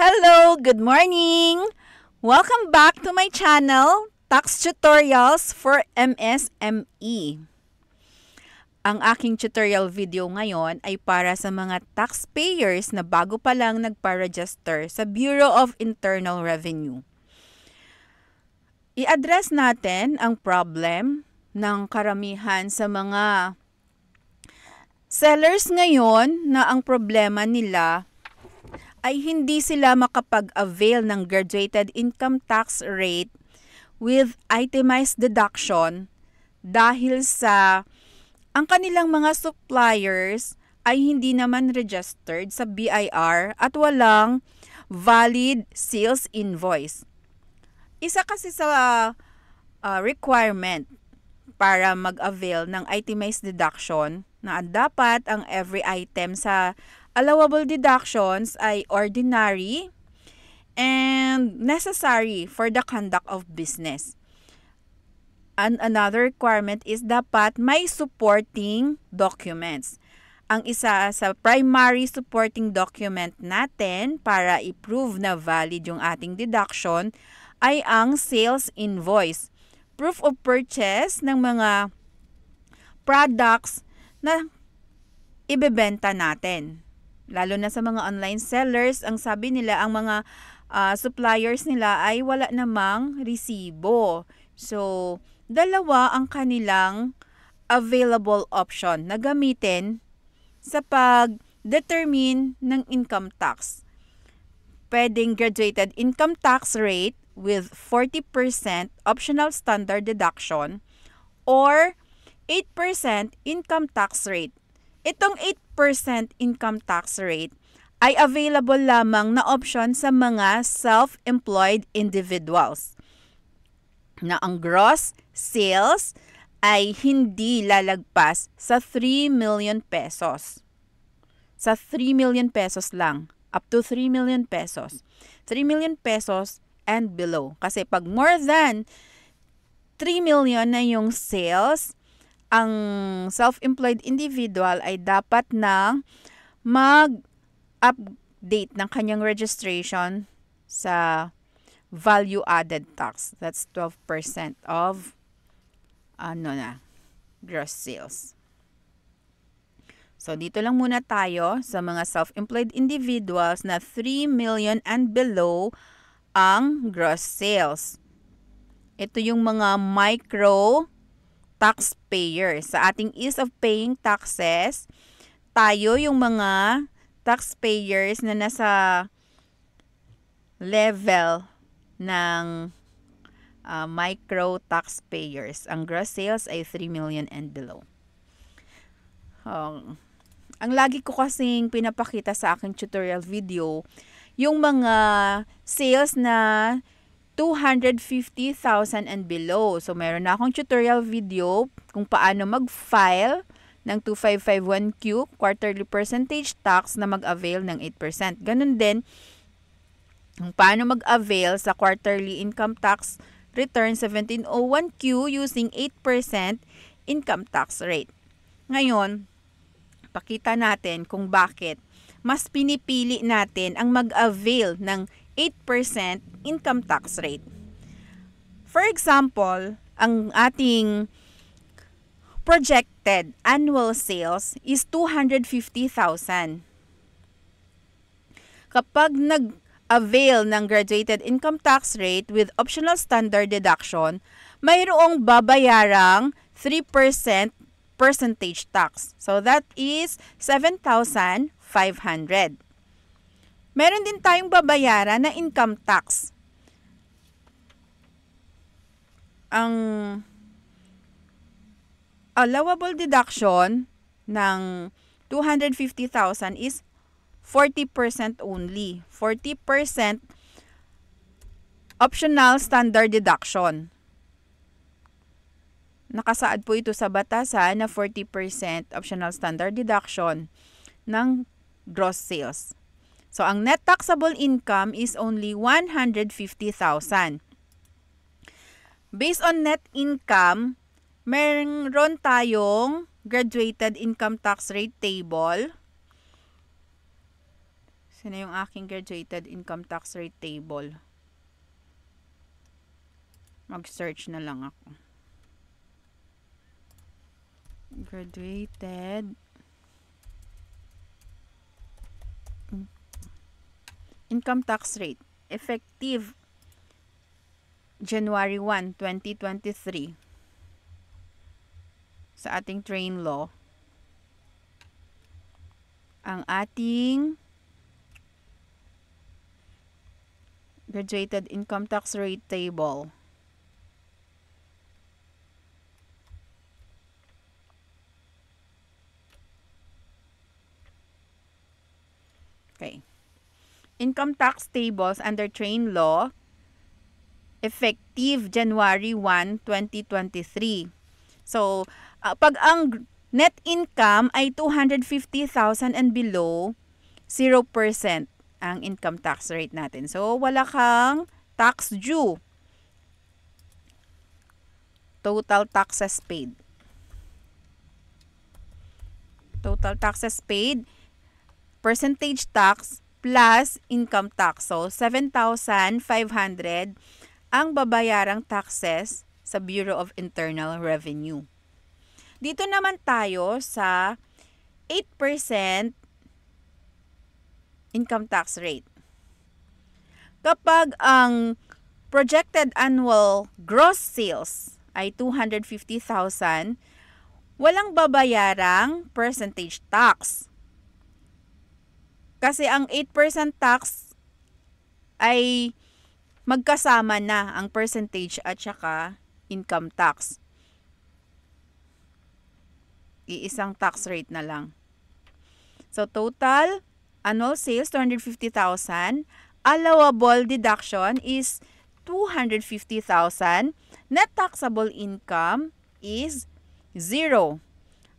Hello! Good morning! Welcome back to my channel, Tax Tutorials for MSME. Ang aking tutorial video ngayon ay para sa mga taxpayers na bago pa lang nagpa-register sa Bureau of Internal Revenue. I-address natin ang problem ng karamihan sa mga sellers ngayon na ang problema nila ay hindi sila makapag-avail ng graduated income tax rate with itemized deduction dahil sa ang kanilang mga suppliers ay hindi naman registered sa BIR at walang valid sales invoice. Isa kasi sa uh, requirement para mag-avail ng itemized deduction na dapat ang every item sa Allowable deductions ay ordinary and necessary for the conduct of business. And another requirement is dapat may supporting documents. Ang isa sa primary supporting document natin para i-prove na valid yung ating deduction ay ang sales invoice. Proof of purchase ng mga products na ibebenta natin. Lalo na sa mga online sellers, ang sabi nila, ang mga uh, suppliers nila ay wala namang resibo. So, dalawa ang kanilang available option na gamitin sa pag-determine ng income tax. Pwedeng graduated income tax rate with 40% optional standard deduction or 8% income tax rate Itong 8% income tax rate ay available lamang na option sa mga self-employed individuals na ang gross sales ay hindi lalagpas sa 3 million pesos. Sa 3 million pesos lang, up to 3 million pesos. 3 million pesos and below. Kasi pag more than 3 million na yung sales, ang self-employed individual ay dapat na mag-update ng kanyang registration sa value added tax. That's 12% of ano na, gross sales. So, dito lang muna tayo sa mga self-employed individuals na 3 million and below ang gross sales. Ito yung mga micro taxpayer. Sa ating ease of paying taxes, tayo yung mga taxpayers na nasa level ng uh, micro taxpayers. Ang gross sales ay 3 million and below. Um, ang lagi ko kasing pinapakita sa aking tutorial video, yung mga sales na 250,000 and below. So, meron na akong tutorial video kung paano mag-file ng 2551Q quarterly percentage tax na mag-avail ng 8%. Ganun din, kung paano mag-avail sa quarterly income tax return 1701Q using 8% income tax rate. Ngayon, pakita natin kung bakit mas pinipili natin ang mag-avail ng 8% income tax rate. For example, ang ating projected annual sales is 250,000. Kapag nag-avail ng graduated income tax rate with optional standard deduction, mayroong babayarang 3% percentage tax. So that is 7,500 meron din tayong babayaran na income tax. Ang allowable deduction ng 250,000 is 40% only. 40% optional standard deduction. Nakasaad po ito sa batasan na 40% optional standard deduction ng gross sales. So, ang net taxable income is only 150,000. Based on net income, meron tayong graduated income tax rate table. Sino yung aking graduated income tax rate table? Mag-search na lang ako. Graduated Income tax rate, effective January 1, 2023 sa ating train law ang ating graduated income tax rate table. Okay income tax tables under train law effective January 1, 2023. So, uh, pag ang net income ay 250,000 and below, 0% ang income tax rate natin. So, wala kang tax due. Total taxes paid. Total taxes paid, percentage tax, plus income tax. So, 7,500 ang babayarang taxes sa Bureau of Internal Revenue. Dito naman tayo sa 8% income tax rate. Kapag ang projected annual gross sales ay 250,000, walang babayarang percentage tax. Kasi ang 8% tax ay magkasama na ang percentage at saka income tax. Iisang tax rate na lang. So total annual sales 250,000, allowable deduction is 250,000, net taxable income is 0.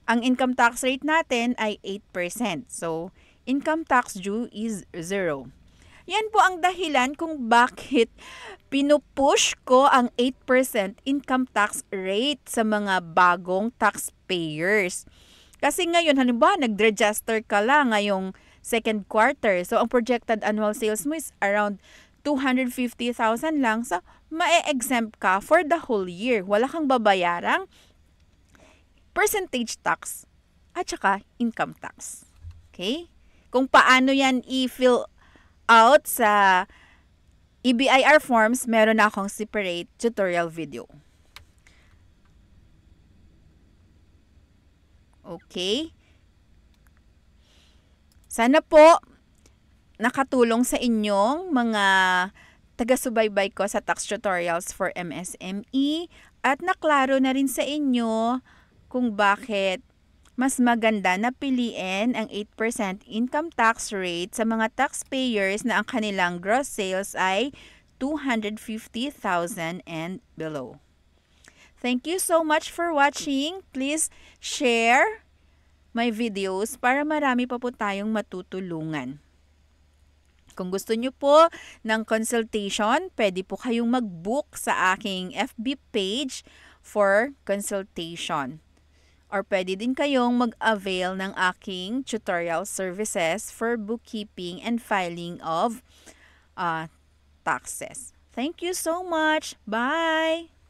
Ang income tax rate natin ay 8%. So income tax due is zero. Yan po ang dahilan kung bakit pinupush ko ang 8% income tax rate sa mga bagong taxpayers. Kasi ngayon, halimbawa, nag-register ka lang ngayong second quarter. So, ang projected annual sales mo is around 250,000 lang. So, ma exempt ka for the whole year. Wala kang babayarang percentage tax at saka income tax. Okay? kung paano yan i-fill out sa EBIR forms, meron na akong separate tutorial video. Okay? Sana po nakatulong sa inyong mga taga-subaybay ko sa tax tutorials for MSME at naklaro na rin sa inyo kung bakit mas maganda na piliin ang 8% income tax rate sa mga taxpayers na ang kanilang gross sales ay 250,000 and below. Thank you so much for watching. Please share my videos para marami pa po tayong matutulungan. Kung gusto nyo po ng consultation, pwede po kayong mag-book sa aking FB page for consultation or pwede din kayong mag-avail ng aking tutorial services for bookkeeping and filing of uh, taxes. Thank you so much. Bye!